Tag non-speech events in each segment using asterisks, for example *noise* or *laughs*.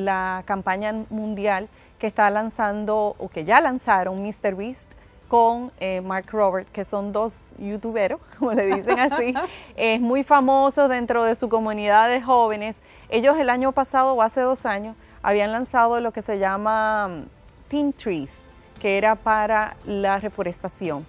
la campaña mundial que está lanzando o que ya lanzaron Mr. Beast con eh, Mark Robert, que son dos youtuberos, *laughs* como le dicen así, *laughs* es muy famoso dentro de su comunidad de jóvenes. Ellos el año pasado o hace dos años habían lanzado lo que se llama mm, Team Trees, que era para la reforestación.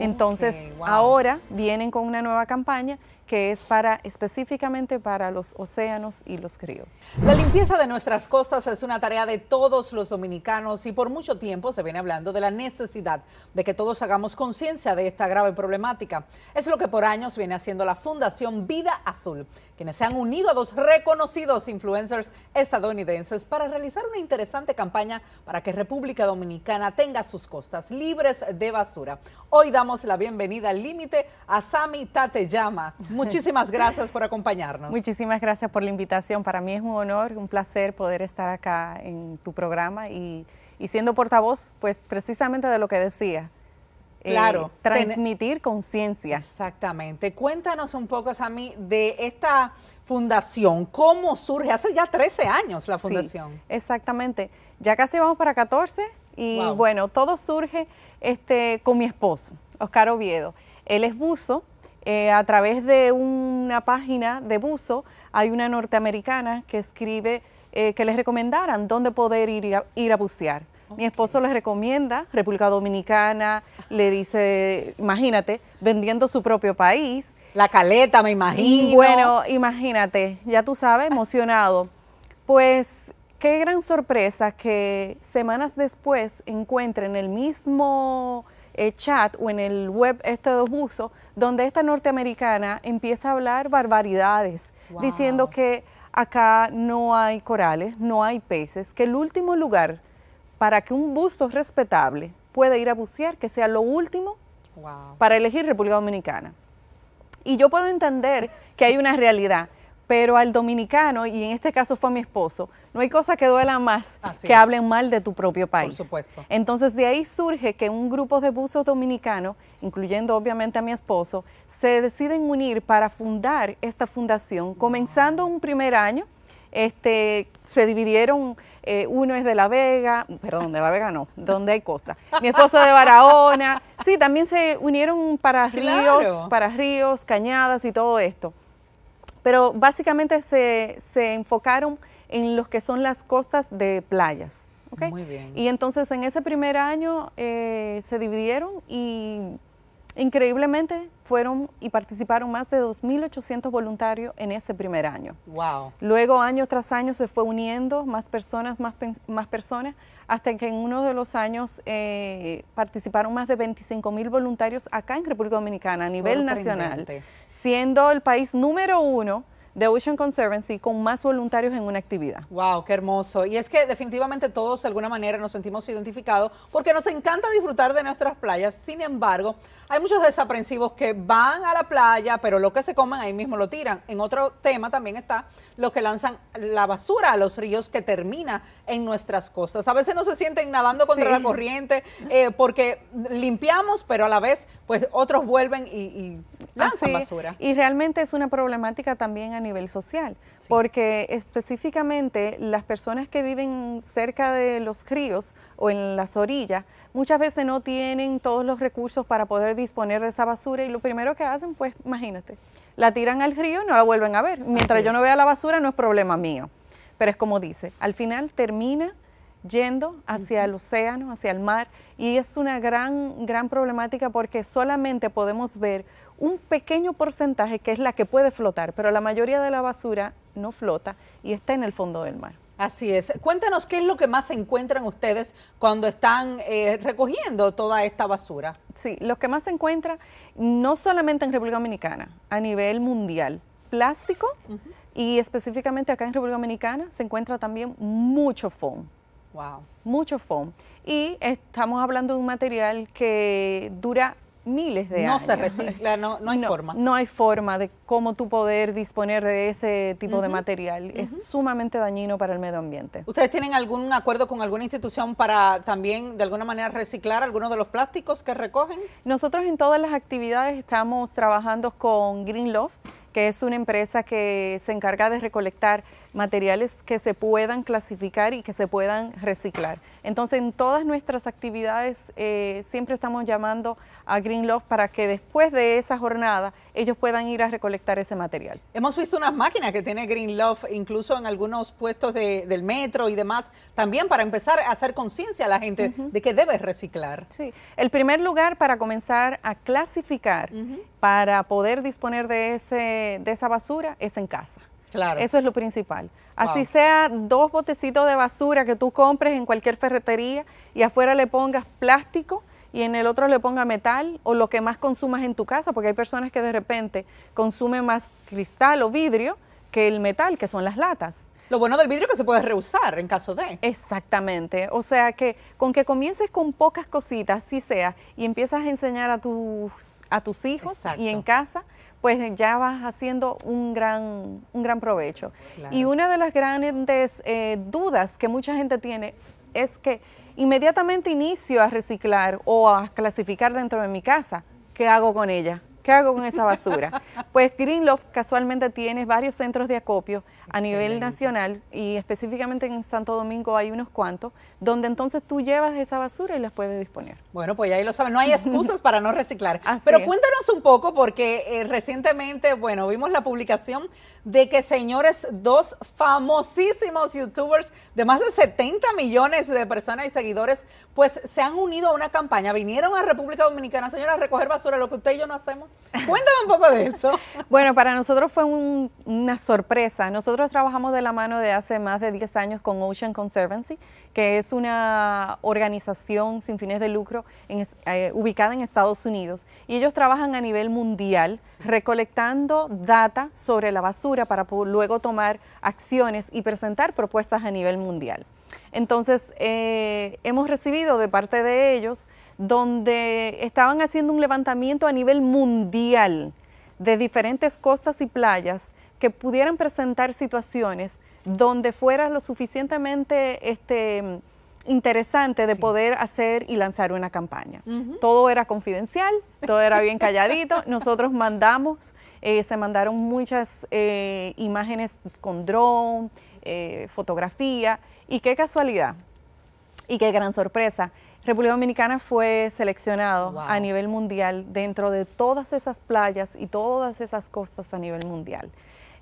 Entonces, ahora vienen con una nueva campaña que es para específicamente para los océanos y los críos. La limpieza de nuestras costas es una tarea de todos los dominicanos y por mucho tiempo se viene hablando de la necesidad de que todos hagamos conciencia de esta grave problemática. Es lo que por años viene haciendo la Fundación Vida Azul, quienes se han unido a dos reconocidos influencers estadounidenses para realizar una interesante campaña para que República Dominicana tenga sus costas libres de basura. Hoy damos la bienvenida al límite a Sami Tateyama. Muchísimas gracias por acompañarnos. Muchísimas gracias por la invitación. Para mí es un honor, un placer poder estar acá en tu programa y, siendo portavoz, pues precisamente de lo que decía. Eh, claro. transmitir conciencia. Exactamente. Cuéntanos un poco, Sami, de esta fundación. ¿Cómo surge? Hace ya 13 años la fundación. Sí, exactamente. Ya casi vamos para 14 y bueno, todo surge este, con mi esposo, Oscar Oviedo. Él es buzo, eh, a través de una página de buzo hay una norteamericana que escribe eh, que les recomendaran dónde poder ir a, ir a bucear. Mi esposo les recomienda República Dominicana, le dice, imagínate, vendiendo su propio país. La caleta, me imagino. bueno, imagínate, ya tú sabes, emocionado. Pues qué gran sorpresa que semanas después encuentren el mismo eh, chat o en el web este dos buzos donde esta norteamericana empieza a hablar barbaridades, diciendo que acá no hay corales, no hay peces, que el último lugar para que un busto respetable pueda ir a bucear, que sea lo último para elegir República Dominicana. Y yo puedo entender que hay una realidad pero al dominicano, y en este caso fue mi esposo, no hay cosa que duela más que hablen mal de tu propio país. Por supuesto. Entonces de ahí surge que un grupo de buzos dominicanos, incluyendo obviamente a mi esposo, se deciden unir para fundar esta fundación, comenzando un primer año. Este, se dividieron, eh, uno es de La Vega, perdón, de La Vega no, donde hay costa. Mi esposo de Barahona, sí, también se unieron para ríos, para ríos, cañadas y todo esto pero básicamente se, se enfocaron en lo que son las costas de playas. Muy bien. Y entonces en ese primer año eh, se dividieron y Increíblemente fueron y participaron más de 2.800 voluntarios en ese primer año. Wow. Luego año tras año se fue uniendo más personas, más, más personas, hasta que en uno de los años eh, participaron más de 25.000 voluntarios acá en República Dominicana a nivel nacional siendo el país número uno de Ocean Conservancy con más voluntarios en una actividad. ¡Wow! ¡Qué hermoso! Y es que definitivamente todos de alguna manera nos sentimos identificados porque nos encanta disfrutar de nuestras playas. Sin embargo, hay muchos desaprensivos que van a la playa, pero lo que se comen ahí mismo lo tiran. En otro tema también está los que lanzan la basura a los ríos que termina en nuestras costas. A veces no se sienten nadando contra la corriente eh, porque limpiamos, pero a la vez pues otros vuelven y Ah, basura. Y realmente es una problemática también a nivel social, porque específicamente las personas que viven cerca de los ríos o en las orillas muchas veces no tienen todos los recursos para poder disponer de esa basura y lo primero que hacen, pues imagínate, la tiran al río y no la vuelven a ver. Mientras yo no vea la basura no es problema mío. Pero es como dice, al final termina yendo hacia el océano, hacia el mar, y es una gran, gran problemática porque solamente podemos ver un pequeño porcentaje que es la que puede flotar, pero la mayoría de la basura no flota y está en el fondo del mar. Así es. Cuéntanos qué es lo que más se encuentran ustedes cuando están eh, recogiendo toda esta basura. Sí, lo que más se encuentra no solamente en República Dominicana, a nivel mundial. Plástico y específicamente acá en República Dominicana se encuentra también mucho foam Wow. Mucho foam. Y estamos hablando de un material que dura miles de años. No se recicla, no, hay forma. No hay forma de cómo tú poder disponer de ese tipo de material. Es sumamente dañino para el medio ambiente. ¿Ustedes tienen algún acuerdo con alguna institución para también de alguna manera reciclar algunos de los plásticos que recogen? Nosotros en todas las actividades estamos trabajando con Green Love, que es una empresa que se encarga de recolectar materiales que se puedan clasificar y que se puedan reciclar. Entonces, en todas nuestras actividades eh, siempre estamos llamando a Green Love para que después de esa jornada ellos puedan ir a recolectar ese material. Hemos visto unas máquinas que tiene Green Love, incluso en algunos puestos del metro y demás, también para empezar a hacer conciencia a la gente de que debe reciclar. Sí, el primer lugar para comenzar a clasificar, para poder disponer de, ese, de esa basura, es en casa. Eso es lo principal. Así sea dos botecitos de basura que tú compres en cualquier ferretería y afuera le pongas plástico y en el otro le ponga metal o lo que más consumas en tu casa, porque hay personas que de repente consumen más cristal o vidrio que el metal, que son las latas. Lo bueno del vidrio es que se puede reusar en caso de. Exactamente. O sea que con que comiences con pocas cositas, si sea, y empiezas a enseñar a tus, a tus hijos y en casa pues ya vas haciendo un gran, un gran provecho. Y una de las grandes eh, dudas que mucha gente tiene es que inmediatamente inicio a reciclar o a clasificar dentro de mi casa, ¿qué hago con ella? ¿Qué hago con esa basura? *laughs* Pues Greenloft casualmente tiene varios centros de acopio a nivel nacional y específicamente en Santo Domingo hay unos cuantos, donde entonces tú llevas esa basura y las puedes disponer. Bueno, pues ahí lo saben, no hay excusas para no reciclar. *laughs* Pero cuéntanos un poco, porque eh, recientemente, bueno, vimos la publicación de que señores, dos famosísimos youtubers de más de 70 millones de personas y seguidores, pues se han unido a una campaña, vinieron a República Dominicana, señora, a recoger basura, lo que usted y yo no hacemos. *laughs* Cuéntame un poco de eso. *laughs* bueno, para nosotros fue una sorpresa. Nosotros trabajamos de la mano de hace más de 10 años con Ocean Conservancy, que es una organización sin fines de lucro eh, ubicada en Estados Unidos. Y ellos trabajan a nivel mundial recolectando data sobre la basura para luego tomar acciones y presentar propuestas a nivel mundial. Entonces, eh, hemos recibido de parte de ellos donde estaban haciendo un levantamiento a nivel mundial de diferentes costas y playas que pudieran presentar situaciones donde fuera lo suficientemente este, interesante de poder hacer y lanzar una campaña. Todo era confidencial, todo era bien calladito. *laughs* Nosotros mandamos, eh, se mandaron muchas eh, imágenes con dron, eh, fotografía, y qué casualidad, y qué gran sorpresa República Dominicana fue seleccionado a nivel mundial dentro de todas esas playas y todas esas costas a nivel mundial.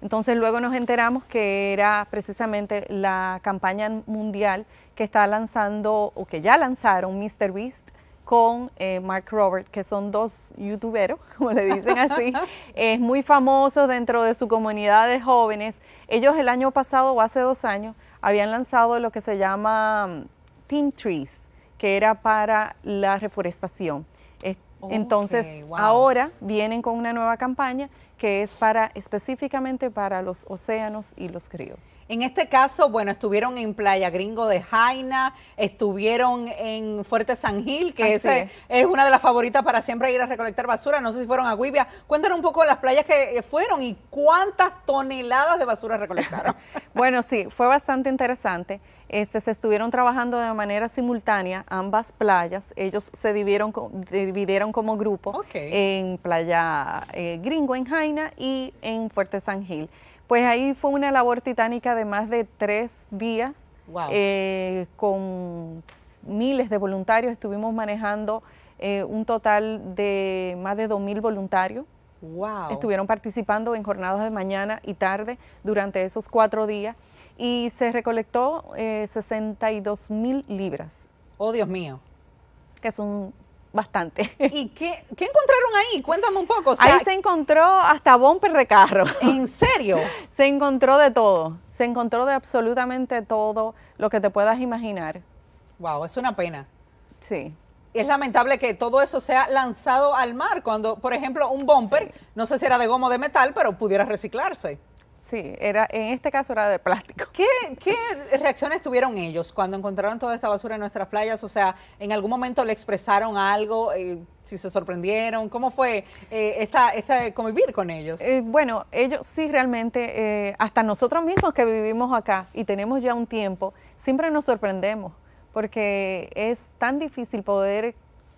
Entonces luego nos enteramos que era precisamente la campaña mundial que está lanzando o que ya lanzaron Mr. Beast con eh, Mark Robert, que son dos youtuberos, *laughs* como le dicen así, *laughs* es muy famosos dentro de su comunidad de jóvenes. Ellos el año pasado o hace dos años habían lanzado lo que se llama mm, Team Trees, que era para la reforestación. Entonces, ahora vienen con una nueva campaña que es para específicamente para los océanos y los críos. En este caso, bueno, estuvieron en Playa Gringo de Jaina, estuvieron en Fuerte San Gil, que es. una de las favoritas para siempre ir a recolectar basura. No sé si fueron a Guivia. Cuéntanos un poco de las playas que eh, fueron y cuántas toneladas de basura recolectaron. *laughs* bueno, sí, fue bastante interesante. Este, se estuvieron trabajando de manera simultánea ambas playas. Ellos se dividieron, dividieron como grupo en Playa eh, Gringo, en Jaina y en Fuerte San Gil. Pues ahí fue una labor titánica de más de tres días eh, con miles de voluntarios. Estuvimos manejando eh, un total de más de 2.000 voluntarios. Wow. Estuvieron participando en jornadas de mañana y tarde durante esos cuatro días y se recolectó eh, 62 mil libras. Oh, Dios mío. Que un bastante. ¿Y qué, encontraron ahí? Cuéntame un poco. ahí se encontró hasta bumper de carro. ¿En *laughs* serio? se encontró de todo. Se encontró de absolutamente todo lo que te puedas imaginar. Wow, es una pena. Sí es lamentable que todo eso sea lanzado al mar, cuando, por ejemplo, un bumper, no sé si era de goma o de metal, pero pudiera reciclarse. Sí, era, en este caso era de plástico. ¿Qué, reacciones tuvieron ellos cuando encontraron toda esta basura en nuestras playas? O sea, ¿en algún momento le expresaron algo? Eh, si se sorprendieron, ¿cómo fue eh, esta, esta, convivir con ellos? Eh, bueno, ellos sí realmente, eh, hasta nosotros mismos que vivimos acá y tenemos ya un tiempo, siempre nos sorprendemos porque es tan difícil poder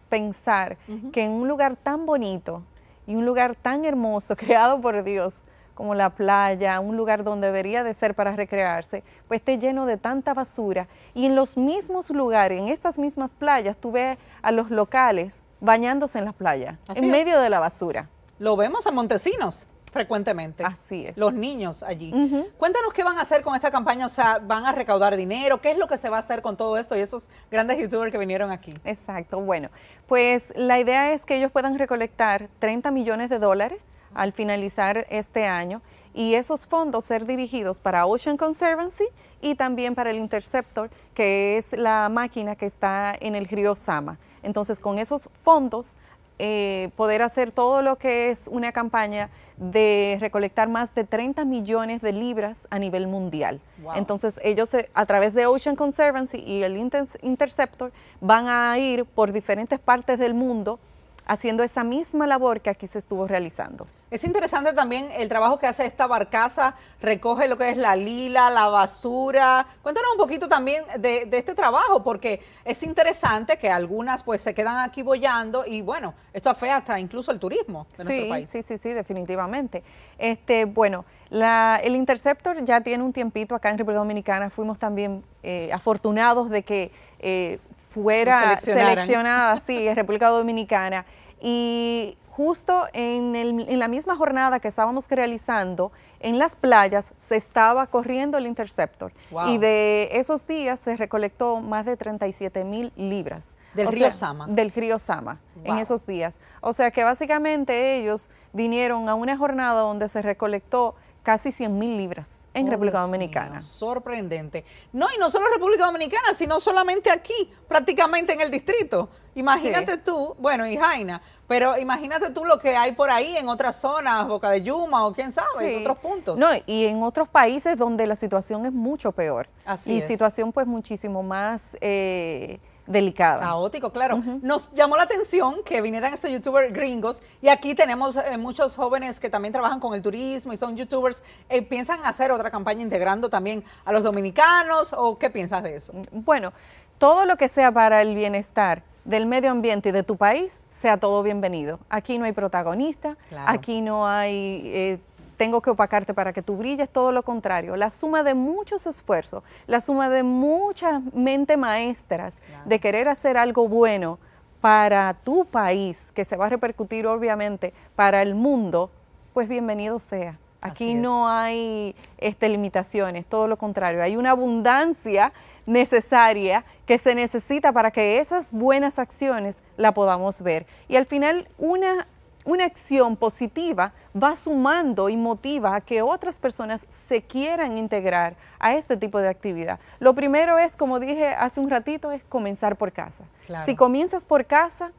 pensar que en un lugar tan bonito y un lugar tan hermoso *laughs* creado por Dios, como la playa, un lugar donde debería de ser para recrearse, pues esté lleno de tanta basura. Y en los mismos lugares, en estas mismas playas, tú ves a los locales bañándose en la playa, en medio de la basura. Lo vemos en Montesinos frecuentemente. Así es. Los niños allí. Cuéntanos qué van a hacer con esta campaña, o sea, van a recaudar dinero, qué es lo que se va a hacer con todo esto y esos grandes youtubers que vinieron aquí. Exacto, bueno, pues la idea es que ellos puedan recolectar 30 millones de dólares al finalizar este año y esos fondos ser dirigidos para Ocean Conservancy y también para el Interceptor, que es la máquina que está en el río Sama. Entonces, con esos fondos, eh, poder hacer todo lo que es una campaña de recolectar más de 30 millones de libras a nivel mundial. Entonces ellos eh, a través de Ocean Conservancy y el Interceptor van a ir por diferentes partes del mundo haciendo esa misma labor que aquí se estuvo realizando. Es interesante también el trabajo que hace esta barcaza, recoge lo que es la lila, la basura. Cuéntanos un poquito también de, este trabajo, porque es interesante que algunas pues se quedan aquí bollando y bueno, esto afecta hasta incluso el turismo de sí, nuestro país. Sí, sí, sí, definitivamente. Este, bueno, el Interceptor ya tiene un tiempito acá en República Dominicana, fuimos también eh, afortunados de que eh, fuera seleccionada, *laughs* sí, en República Dominicana. Y justo en, el, en, la misma jornada que estábamos realizando, en las playas se estaba corriendo el Interceptor. Y de esos días se recolectó más de 37 mil libras. Del río Sama. Del río Sama, en esos días. O sea que básicamente ellos vinieron a una jornada donde se recolectó casi 100 mil libras en oh, República Dominicana. sorprendente. No, y no solo República Dominicana, sino solamente aquí, prácticamente en el distrito. Imagínate tú, bueno, y Jaina, pero imagínate tú lo que hay por ahí en otras zonas, Boca de Yuma o quién sabe, en otros puntos. No, y en otros países donde la situación es mucho peor. Así y situación pues muchísimo más... Eh, delicada. Caótico, claro. Nos llamó la atención que vinieran estos youtubers gringos y aquí tenemos eh, muchos jóvenes que también trabajan con el turismo y son youtubers. Eh, ¿Piensan hacer otra campaña integrando también a los dominicanos o qué piensas de eso? Mm, bueno, todo lo que sea para el bienestar del medio ambiente y de tu país, sea todo bienvenido. Aquí no hay protagonista, aquí no hay eh, tengo que opacarte para que tú brilles, todo lo contrario. La suma de muchos esfuerzos, la suma de muchas mentes maestras de querer hacer algo bueno para tu país, que se va a repercutir obviamente para el mundo, pues bienvenido sea. Aquí no hay este, limitaciones, todo lo contrario, hay una abundancia necesaria que se necesita para que esas buenas acciones la podamos ver. Y al final, una una acción positiva va sumando y motiva a que otras personas se quieran integrar a este tipo de actividad. Lo primero es, como dije hace un ratito, es comenzar por casa. Si comienzas por casa,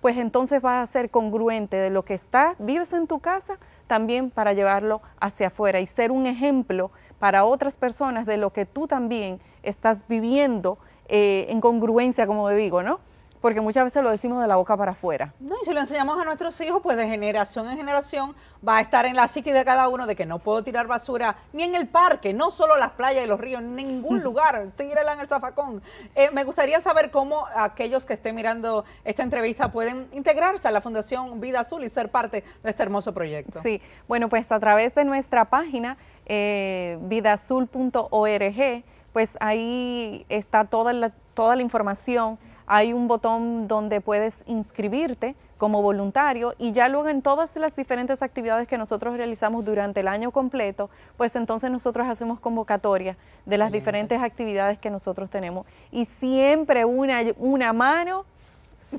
pues entonces vas a ser congruente de lo que está, vives en tu casa, también para llevarlo hacia afuera y ser un ejemplo para otras personas de lo que tú también estás viviendo eh, en congruencia, como digo, ¿no? porque muchas veces lo decimos de la boca para afuera. No, y si lo enseñamos a nuestros hijos, pues de generación en generación va a estar en la psique de cada uno de que no puedo tirar basura ni en el parque, no solo las playas y los ríos, en ningún *laughs* lugar, tírala en el zafacón. Eh, me gustaría saber cómo aquellos que estén mirando esta entrevista pueden integrarse a la Fundación Vida Azul y ser parte de este hermoso proyecto. Sí, bueno, pues a través de nuestra página eh, vidazul.org, pues ahí está toda toda la información hay un botón donde puedes inscribirte como voluntario y ya luego en todas las diferentes actividades que nosotros realizamos durante el año completo, pues entonces nosotros hacemos convocatoria de las diferentes actividades que nosotros tenemos. Y siempre una, una mano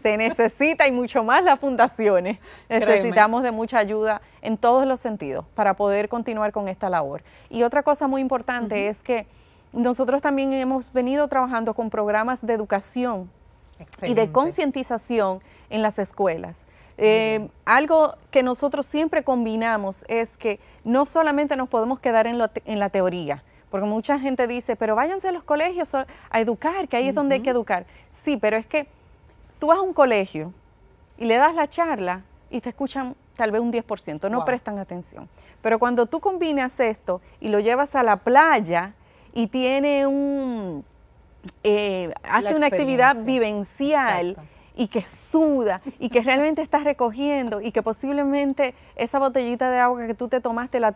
se necesita y mucho más las fundaciones. Necesitamos de mucha ayuda en todos los sentidos para poder continuar con esta labor. Y otra cosa muy importante es que nosotros también hemos venido trabajando con programas de educación y de concientización en las escuelas. Eh, algo que nosotros siempre combinamos es que no solamente nos podemos quedar en, la teoría, porque mucha gente dice, pero váyanse a los colegios a educar, que ahí es donde hay que educar. Sí, pero es que tú vas a un colegio y le das la charla y te escuchan tal vez un 10%, no prestan atención. Pero cuando tú combinas esto y lo llevas a la playa y tiene un eh, hace una actividad vivencial. y que suda y que realmente estás recogiendo y que posiblemente esa botellita de agua que tú te tomaste la,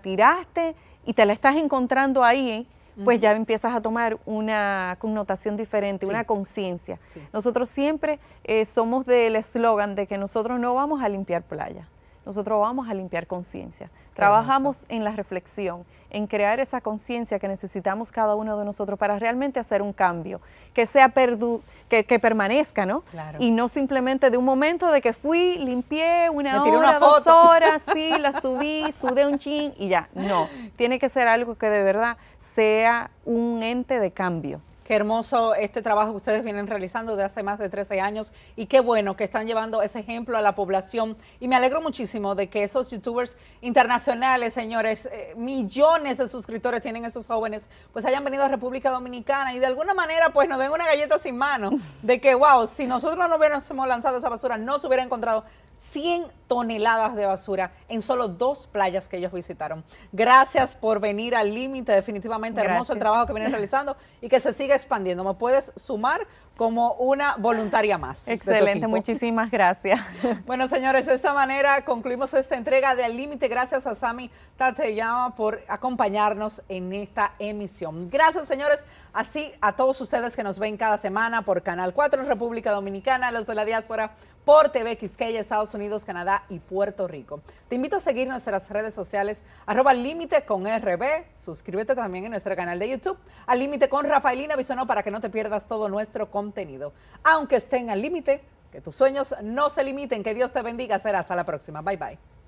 tiraste y te la estás encontrando ahí, pues ya empiezas a tomar una connotación diferente, una conciencia. Nosotros siempre eh, somos del eslogan de que nosotros no vamos a limpiar playa nosotros vamos a limpiar conciencia. Trabajamos en la reflexión, en crear esa conciencia que necesitamos cada uno de nosotros para realmente hacer un cambio, que sea que, permanezca, ¿no? Y no simplemente de un momento de que fui, limpié una hora, dos horas, *laughs* sí, la subí, sudé un chin y ya. No, tiene que ser algo que de verdad sea un ente de cambio. Qué hermoso este trabajo que ustedes vienen realizando desde hace más de 13 años y qué bueno que están llevando ese ejemplo a la población. Y me alegro muchísimo de que esos youtubers internacionales, señores, eh, millones de suscriptores tienen esos jóvenes, pues hayan venido a República Dominicana y de alguna manera pues nos den una galleta sin mano de que, wow, si nosotros no hubiéramos lanzado esa basura, no se hubiera encontrado 100 toneladas de basura en solo dos playas que ellos visitaron. Gracias por venir al límite, definitivamente hermoso el trabajo que vienen realizando y que se sigue expandiendo. ¿Me puedes sumar como una voluntaria más. Excelente, muchísimas gracias. *laughs* Bueno, señores, de esta manera concluimos esta entrega de Al Límite. Gracias a Sami Tateyama por acompañarnos en esta emisión. Gracias, señores, así a todos ustedes que nos ven cada semana por Canal 4 República Dominicana, los de la diáspora, por TV Quisqueya, Estados Unidos, Canadá y Puerto Rico. Te invito a seguir nuestras redes sociales, arroba límite con RB, suscríbete también en nuestro canal de YouTube, al límite con Rafaelina Bisonó para que no te pierdas todo nuestro contenido contenido. Aunque estén al límite, que tus sueños no se limiten. Que Dios te bendiga. Será hasta la próxima. Bye bye.